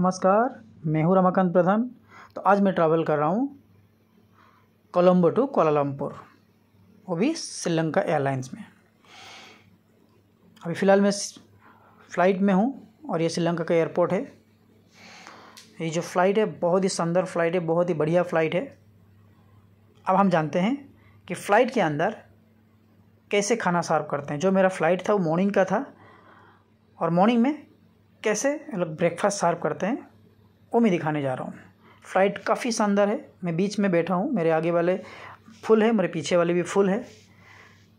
नमस्कार मैं हूँ रमाकांत प्रधान तो आज मैं ट्रैवल कर रहा हूँ कोलम्बो टू कोलालमपुर वो भी श्रीलंका एयरलाइंस में अभी फ़िलहाल मैं फ़्लाइट में हूँ और ये श्रीलंका का एयरपोर्ट है ये जो फ़्लाइट है बहुत ही सुंदर फ़्लाइट है बहुत ही बढ़िया फ़्लाइट है अब हम जानते हैं कि फ़्लाइट के अंदर कैसे खाना सर्व करते हैं जो मेरा फ़्लाइट था वो मॉर्निंग का था और मॉर्निंग में कैसे लोग ब्रेकफास्ट सर्व करते हैं वो मैं दिखाने जा रहा हूँ फ्लाइट काफ़ी शानदार है मैं बीच में बैठा हूँ मेरे आगे वाले फुल है मेरे पीछे वाले भी फुल है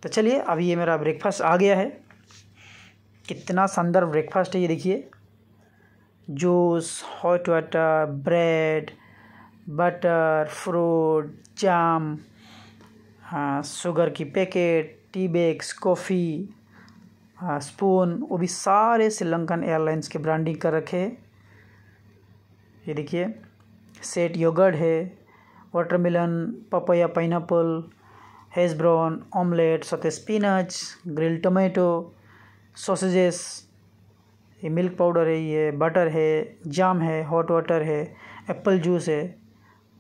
तो चलिए अभी ये मेरा ब्रेकफास्ट आ गया है कितना शानदार ब्रेकफास्ट है ये देखिए juice hot water bread butter fruit jam हाँ शुगर की packet tea bags coffee spoon हाँ, वो भी सारे श्रीलंकन एयरलाइंस के ब्रांडिंग कर रखे ये देखिए सेट योगर्ट है watermelon papaya pineapple brown omelette सते स्पिनच ग्रिल टोमेटो सॉसेजेस ये मिल्क पाउडर है ये बटर है जाम है हॉट वाटर है एप्पल जूस है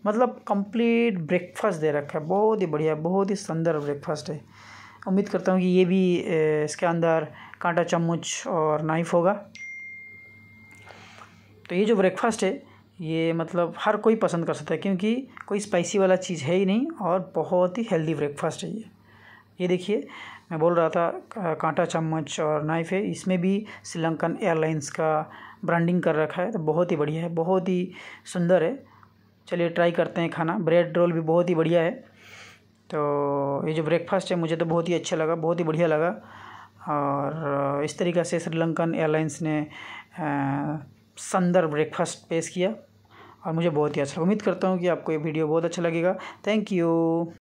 मतलब कंप्लीट ब्रेकफास्ट दे रखा है बहुत ही बढ़िया बहुत ही सुंदर ब्रेकफास्ट है उम्मीद करता हूँ कि ये भी इसके अंदर कांटा चम्मच और नाइफ़ होगा तो ये जो ब्रेकफास्ट है ये मतलब हर कोई पसंद कर सकता है क्योंकि कोई स्पाइसी वाला चीज़ है ही नहीं और बहुत ही हेल्दी ब्रेकफास्ट है ये ये देखिए मैं बोल रहा था कांटा चम्मच और नाइफ़ है इसमें भी श्रीलंकन एयरलाइंस का ब्रांडिंग कर रखा है तो बहुत ही बढ़िया है बहुत ही सुंदर है चलिए ट्राई करते हैं खाना ब्रेड रोल भी बहुत ही बढ़िया है तो ये जो ब्रेकफास्ट है मुझे तो बहुत ही अच्छा लगा बहुत ही बढ़िया लगा और इस तरीक़े से श्रीलंकन एयरलाइंस ने सुंदर ब्रेकफास्ट पेश किया और मुझे बहुत ही अच्छा उम्मीद करता हूँ कि आपको ये वीडियो बहुत अच्छा लगेगा थैंक यू